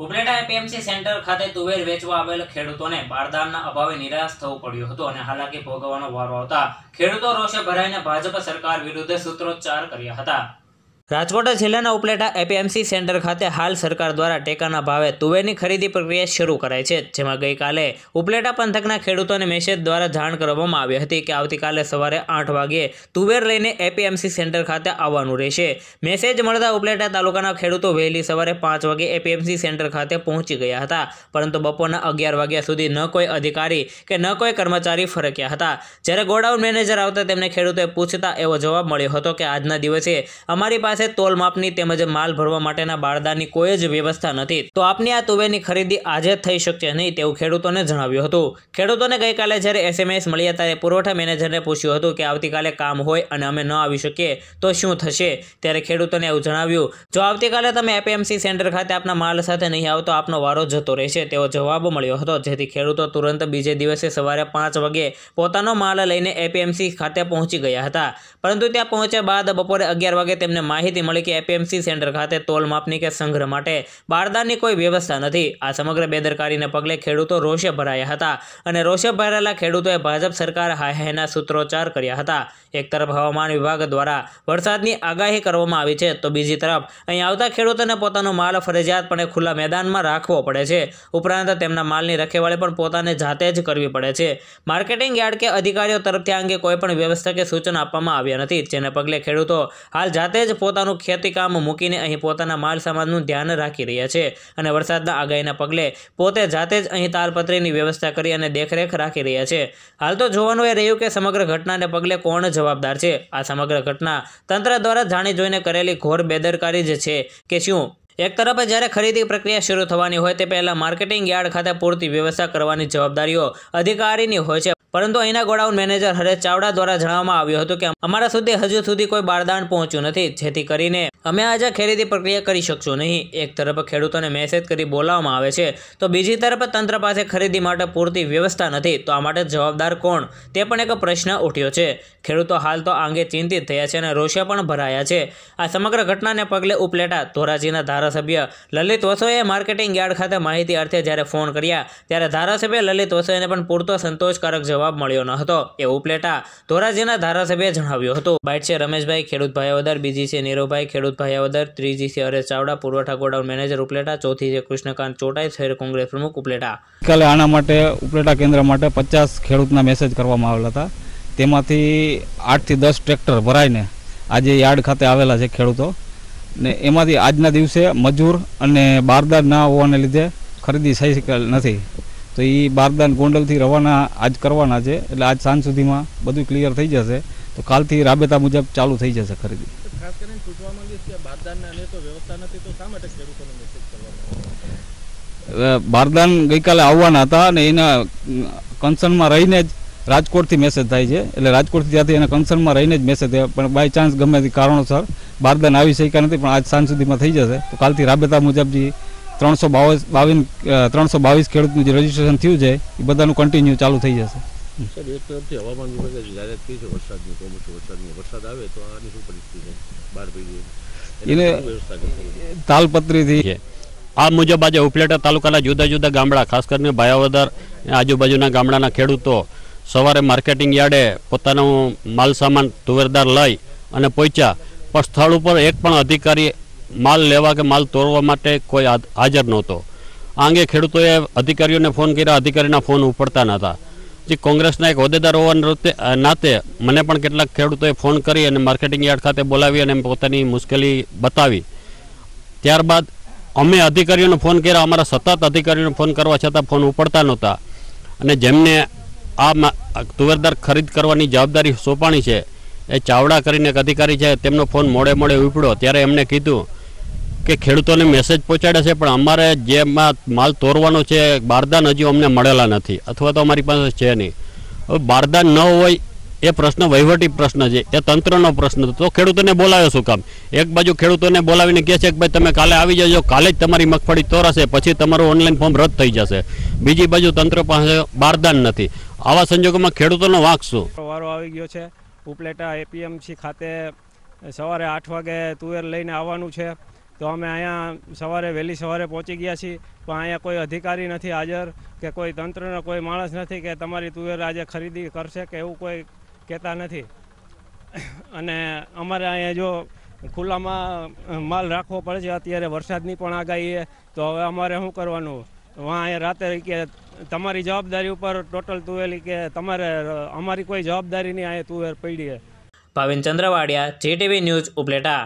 Upleta APMC centre ખાતે તુવેર વેચવા આવેલ ખેડૂતોને બારદાનના અભાવે નિરાશ થવું પડ્યું હતું અને હાલાકી ભોગવવાનો વારો આવતા ખેડૂતો રોષે ભરાઈને ભાજપ સરકાર વિરુદ્ધ સૂત્રોચ્ચાર કર્યા હતા રાજકોટ જિલ્લાના ઉપલેટા એપીએમસી સેન્ટર ખાતે હાલ સરકાર દ્વારા ટેકાના ભાવે તુવેરની ખરીદી પ્રક્રિયા શરૂ કરાઈ છે જેમાં ગઈકાલે ઉપલેટા પંથકના ખેડૂતોને મેસેજ દ્વારા જાણ કરવામાં આવી હતી કે આવતીકાલે સવારે આઠ વાગ્યે તુવેર લઈને એપીએમસી સેન્ટર ખાતે આવવાનું રહેશે મેસેજ મળતા ઉપલેટા તાલુકાના ખેડૂતો વહેલી સવારે પાંચ વાગે એપીએમસી સેન્ટર ખાતે પહોંચી ગયા હતા પરંતુ બપોરના અગિયાર વાગ્યા સુધી ન કોઈ અધિકારી કે ન કોઈ કર્મચારી ફરક્યા હતા જ્યારે ગોડાઉન મેનેજર આવતા તેમને ખેડૂતોએ પૂછતા એવો જવાબ મળ્યો હતો કે આજના દિવસે અમારી પાસે પાસે તોલમાપની તેમજ માલ ભરવા માટેના બારદાની કોઈ જ વ્યવસ્થા નથી તો આપની આ તુવેરની ખરીદી આજે થઈ શકશે નહીં તેવું ખેડૂતોને જણાવ્યું હતું ખેડૂતોને ગઈકાલે જ્યારે એસએમએસ મળ્યા ત્યારે પુરવઠા મેનેજરને પૂછ્યું હતું કે આવતીકાલે કામ હોય અને અમે ન આવી શકીએ તો શું થશે ત્યારે ખેડૂતોને એવું જણાવ્યું જો આવતીકાલે તમે એપીએમસી સેન્ટર ખાતે આપના માલ સાથે નહીં આવો તો આપનો વારો જતો રહેશે તેવો જવાબ મળ્યો હતો જેથી ખેડૂતો તુરંત બીજે દિવસે સવારે પાંચ વાગે પોતાનો માલ લઈને એપીએમસી ખાતે પહોંચી ગયા હતા પરંતુ ત્યાં પહોંચ્યા બાદ બપોરે અગિયાર વાગે તેમને માહિતી માહિતી મળી કે એપીએમસી સેન્ટર ખાતે તોલ માપની કે સંગ્રહ માટે બારદાનની કોઈ વ્યવસ્થા નથી આ સમગ્ર બેદરકારીને પગલે ખેડૂતો રોષે ભરાયા હતા અને રોષે ભરાયેલા ખેડૂતોએ ભાજપ સરકાર હાયહાયના સૂત્રોચ્ચાર કર્યા હતા એક તરફ હવામાન વિભાગ દ્વારા વરસાદની આગાહી કરવામાં આવી છે તો બીજી તરફ અહીં આવતા ખેડૂતોને પોતાનો માલ ફરજિયાતપણે ખુલ્લા મેદાનમાં રાખવો પડે છે ઉપરાંત તેમના માલની રખેવાળી પણ પોતાને જાતે જ કરવી પડે છે માર્કેટિંગ યાર્ડ કે અધિકારીઓ તરફથી આ અંગે કોઈ પણ વ્યવસ્થા કે સૂચન આપવામાં આવ્યા નથી જેને પગલે ખેડૂતો હાલ જાતે જ પોતાના પોતપોતાનું ખેતીકામ મૂકીને અહીં પોતાના માલ સામાનનું ધ્યાન રાખી રહ્યા છે અને વરસાદના આગાહીના પગલે પોતે જાતે જ અહીં તાલપત્રીની વ્યવસ્થા કરી અને દેખરેખ રાખી રહ્યા છે હાલ તો જોવાનું એ રહ્યું કે સમગ્ર ઘટનાને પગલે કોણ જવાબદાર છે આ સમગ્ર ઘટના તંત્ર દ્વારા જાણી જોઈને કરેલી ઘોર બેદરકારી જ છે કે શું એક તરફ જ્યારે ખરીદી પ્રક્રિયા શરૂ થવાની હોય તે પહેલાં માર્કેટિંગ યાર્ડ ખાતે પૂરતી વ્યવસ્થા કરવાની જવાબદારીઓ અધિકારીની હોય છે પરંતુ અહીંના ગોડાઉન મેનેજર હરેશ ચાવડા દ્વારા જણાવવામાં આવ્યું હતું કે અમારા સુધી હજુ સુધી કોઈ બારદાન પહોંચ્યું નથી જેથી કરીને અમે આજે ખરીદી પ્રક્રિયા કરી શકશું નહીં એક તરફ ખેડૂતોને મેસેજ કરી બોલાવવામાં આવે છે તો બીજી તરફ તંત્ર પાસે ખરીદી માટે પૂરતી વ્યવસ્થા નથી તો આ માટે જવાબદાર કોણ તે પણ એક પ્રશ્ન ઉઠ્યો છે ખેડૂતો હાલ તો આ અંગે ચિંતિત થયા છે અને રોષે પણ ભરાયા છે આ સમગ્ર ઘટનાને પગલે ઉપલેટા ધોરાજીના ધારાસભ્ય લલિત વસોએ માર્કેટિંગ યાર્ડ ખાતે માહિતી અર્થે જ્યારે ફોન કર્યા ત્યારે ધારાસભ્ય લલિત વસોઈને પણ પૂરતો સંતોષકારક જવાબ જવાબ મળ્યો ન હતો એવું ઉપલેટા ધોરાજીના ધારાસભ્યએ જણાવ્યું હતું બાઇટ છે રમેશભાઈ ખેડૂત ભાયાવદર બીજી છે નીરવભાઈ ખેડૂત ભાયાવદર ત્રીજી છે હરેશ ચાવડા પુરવઠા ગોડાઉન મેનેજર ઉપલેટા ચોથી છે કૃષ્ણકાંત ચોટાઈ શહેર કોંગ્રેસ પ્રમુખ ઉપલેટા કાલે આના માટે ઉપલેટા કેન્દ્ર માટે પચાસ ખેડૂતના મેસેજ કરવામાં આવેલા હતા તેમાંથી આઠથી દસ ટ્રેક્ટર ભરાઈને આજે યાર્ડ ખાતે આવેલા છે ખેડૂતો ને એમાંથી આજના દિવસે મજૂર અને બારદાર ના હોવાને લીધે ખરીદી થઈ શકે નથી તો એ બારદાન ગોંડલથી રવાના આજ કરવાના છે એટલે આજ સાંજ સુધીમાં બધું ક્લિયર થઈ જશે તો કાલથી રાબેતા મુજબ ચાલુ થઈ જશે ખરીદી બારદાન ગઈકાલે આવવાના હતા અને એના કન્સર્નમાં રહીને જ રાજકોટથી મેસેજ થાય છે એટલે રાજકોટથી ત્યાંથી એના કન્સર્નમાં રહીને જ મેસેજ થાય પણ બાય ચાન્સ ગમે તે કારણોસર બારદાન આવી શક્યા નથી પણ આજ સાંજ સુધીમાં થઈ જશે તો કાલથી રાબેતા મુજબ જે ત્રણસો બાવીસ બાવીસ ત્રણસો બાવીસ ખેડૂતનું જે રજીસ્ટ્રેશન થયું છે એ બધાનું કન્ટિન્યુ ચાલુ થઈ જશે હવામાન વિભાગે જાહેરાત વરસાદ આવે આની તાલપત્રીથી છે આ મુજબ આજે ઉપલેટા તાલુકાના જુદા જુદા ગામડા ખાસ કરીને ભાયાવદર આજુબાજુના ગામડાના ખેડૂતો સવારે માર્કેટિંગ યાર્ડે પોતાનો સામાન તુવેરદાર લઈ અને પહોંચ્યા પણ સ્થળ ઉપર એક પણ અધિકારી માલ લેવા કે માલ તોડવા માટે કોઈ હાજર નહોતો આ અંગે ખેડૂતોએ અધિકારીઓને ફોન કર્યા અધિકારીના ફોન ઉપડતા નહોતા જે કોંગ્રેસના એક હોદ્દેદાર હોવાના નાતે મને પણ કેટલાક ખેડૂતોએ ફોન કરી અને માર્કેટિંગ યાર્ડ ખાતે બોલાવી અને પોતાની મુશ્કેલી બતાવી ત્યારબાદ અમે અધિકારીઓને ફોન કર્યા અમારા સતત અધિકારીઓને ફોન કરવા છતાં ફોન ઉપડતા નહોતા અને જેમને આ તુવેરદાર ખરીદ કરવાની જવાબદારી સોંપાણી છે એ ચાવડા કરીને એક અધિકારી છે તેમનો ફોન મોડે મોડે ઉપડ્યો ત્યારે એમણે કીધું કે ખેડૂતોને મેસેજ પહોંચાડે છે પણ અમારે જેમાં માલ તોરવાનો છે બારદાન હજી અમને મળેલા નથી અથવા તો અમારી પાસે છે નહીં હવે બારદાન ન હોય એ પ્રશ્ન વહીવટી પ્રશ્ન છે એ તંત્રનો પ્રશ્ન તો ખેડૂતોને બોલાવે શું કામ એક બાજુ ખેડૂતોને બોલાવીને કહે છે કે ભાઈ તમે કાલે આવી જજો કાલે જ તમારી મગફળી તોરાશે પછી તમારું ઓનલાઈન ફોર્મ રદ થઈ જશે બીજી બાજુ તંત્ર પાસે બારદાન નથી આવા સંજોગોમાં ખેડૂતોનો વાંક શું વારો આવી ગયો છે ઉપલેટા એપીએમસી ખાતે સવારે આઠ વાગે તુવેર લઈને આવવાનું છે તો અમે અહીંયા સવારે વહેલી સવારે પહોંચી ગયા છીએ પણ અહીંયા કોઈ અધિકારી નથી હાજર કે કોઈ તંત્રનો કોઈ માણસ નથી કે તમારી તુવેર આજે ખરીદી કરશે કે એવું કોઈ કહેતા નથી અને અમારે અહીંયા જો ખુલ્લામાં માલ રાખવો પડે છે અત્યારે વરસાદની પણ આગાહી તો હવે અમારે શું કરવાનું વાં અહીંયા રાતે કે તમારી જવાબદારી ઉપર ટોટલ તુવેલી કે તમારે અમારી કોઈ જવાબદારી નહીં અહીંયા તુવેર પડી ભાવિન ચંદ્રવાડિયા જેટીવી ન્યૂઝ ઉપલેટા